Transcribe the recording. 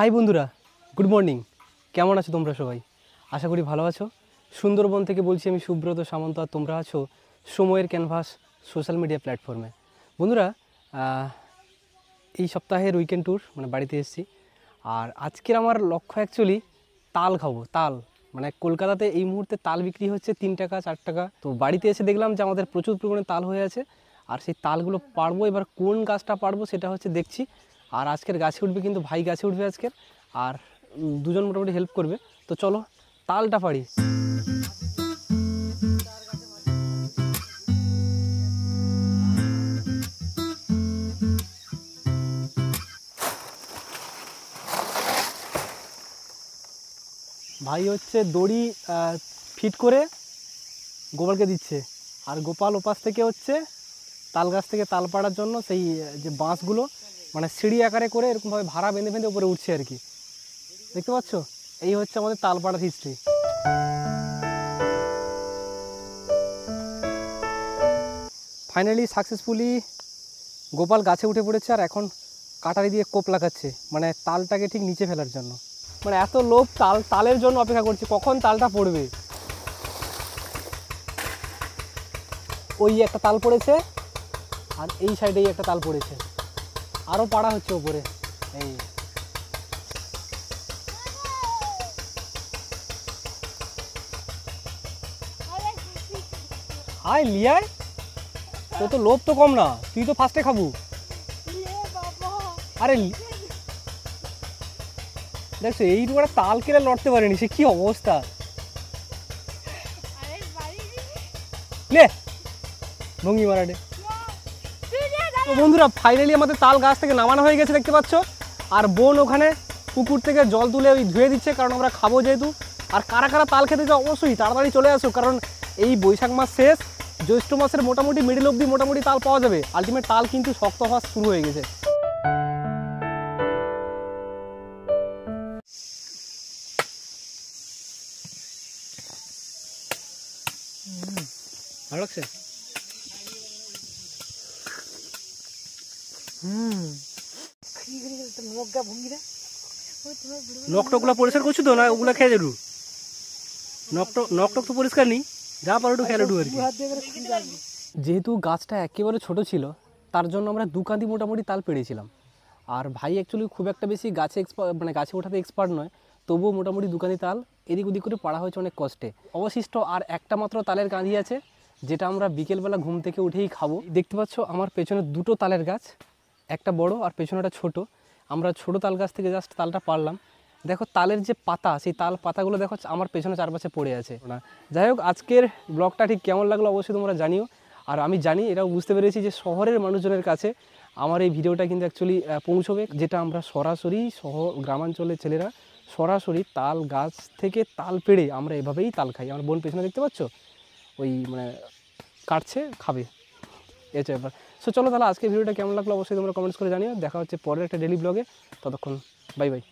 high বন্ধুরা good morning কেমন আছো তোমরা সবাই আশা করি ভালো আছো সুন্দরবন থেকে বলছি আমি সুব্রত সামন্ত আর তোমরা আছো সময়ের ক্যানভাস সোশ্যাল মিডিয়া প্ল্যাটফর্মে বন্ধুরা এই সপ্তাহের উইকেন্ড ট্যুর মানে বাড়িতে এসেছি আর আজকের আমার লক্ষ্য অ্যাকচুয়ালি তাল খাবো তাল মানে কলকাতাতে এই মুহূর্তে তাল বিক্রি হচ্ছে তিন টাকা চার টাকা তো বাড়িতে এসে দেখলাম যে আমাদের প্রচুর পরিমাণে তাল হয়ে আছে আর সেই তালগুলো পারবো এবার কোন গাছটা পারবো সেটা হচ্ছে দেখছি আর আজকের গাছে উঠবে কিন্তু ভাই গাছে উঠবে আজকের আর দুজন মোটামুটি হেল্প করবে তো চলো তালটা পারি ভাই হচ্ছে দড়ি ফিট করে গোপালকে দিচ্ছে আর গোপাল ওপাশ থেকে হচ্ছে তাল গাছ থেকে তাল পাড়ার জন্য সেই যে বাঁশগুলো মানে সিঁড়ি আকারে করে এরকমভাবে ভাড়া বেঁধে বেঁধে উপরে উঠছে আর কি দেখতে পাচ্ছ এই হচ্ছে আমাদের তালপাড়ার হিস্ট্রি ফাইনালি সাকসেসফুলি গোপাল গাছে উঠে পড়েছে আর এখন কাটারি দিয়ে কোপ লাগাচ্ছে মানে তালটাকে ঠিক নিচে ফেলার জন্য মানে এত লোক তাল তালের জন্য অপেক্ষা করছে কখন তালটা পড়বে ওই একটা তাল পড়েছে আর এই সাইডেই একটা তাল পড়েছে আরো পাড়া হচ্ছে উপরে এই আয় লিয়ায় তো তো লোভ তো কম না তুই তো ফার্স্টে খাবু আরে দেখছো এই একটা তাল কেটে লড়তে পারেনি সে কি অবস্থা লে ভঙ্গি মারাটে তো বন্ধুরা ফাইনালি আমাদের তাল গাছ থেকে নামানো হয়ে গেছে দেখতে পাচ্ছ আর বোন ওখানে পুকুর থেকে জল তুলে ওই ধুয়ে দিচ্ছে কারণ আমরা খাবো যেহেতু আর কারা কারা তাল খেতে চাও অবশ্যই তাড়াতাড়ি চলে আসো কারণ এই বৈশাখ মাস শেষ জ্যৈষ্ঠ মাসের মোটামুটি মিডিল অব্দি মোটামুটি তাল পাওয়া যাবে আলটিমেট তাল কিন্তু শক্ত হওয়া শুরু হয়ে গেছে ভালো লাগছে নকটকগুলো পরিষ্কার করছো তো না ওগুলা খেয়ে দেবো নকটক নকটক তো পরিষ্কার নেই যা পারো একটু আর কি যেহেতু গাছটা একেবারে ছোট ছিল তার জন্য আমরা দু কাঁদি মোটামুটি তাল পেরেছিলাম আর ভাই অ্যাকচুয়ালি খুব একটা বেশি গাছে মানে গাছে ওঠাতে এক্সপার্ট নয় তবুও মোটামুটি দু কাঁদি তাল এদিক ওদিক করে পাড়া হয়েছে অনেক কষ্টে অবশিষ্ট আর একটা মাত্র তালের কাঁধি আছে যেটা আমরা বিকেলবেলা ঘুম থেকে উঠেই খাবো দেখতে পাচ্ছ আমার পেছনে দুটো তালের গাছ একটা বড় আর পেছনেটা ছোট আমরা ছোট তাল গাছ থেকে জাস্ট তালটা পারলাম দেখো তালের যে পাতা সেই তাল পাতাগুলো দেখো আমার পেছনে চারপাশে পড়ে আছে না যাই হোক আজকের ব্লগটা ঠিক কেমন লাগলো অবশ্যই তোমরা জানিও আর আমি জানি এটাও বুঝতে পেরেছি যে শহরের মানুষজনের কাছে আমার এই ভিডিওটা কিন্তু অ্যাকচুয়ালি পৌঁছবে যেটা আমরা সরাসরি শহর গ্রামাঞ্চলের ছেলেরা সরাসরি তাল গাছ থেকে তাল পেড়ে আমরা এভাবেই তাল খাই আমার বোন পেছনে দেখতে পাচ্ছ ওই মানে কাটছে খাবে এটাই ব্যাপার সো চলো তাহলে আজকে ভিডিওটা কেমন লাগলো অবশ্যই তোমরা কমেন্টস করে জানিও দেখা হচ্ছে পরের একটা ডেলি ব্লগে ততক্ষণ বাই বাই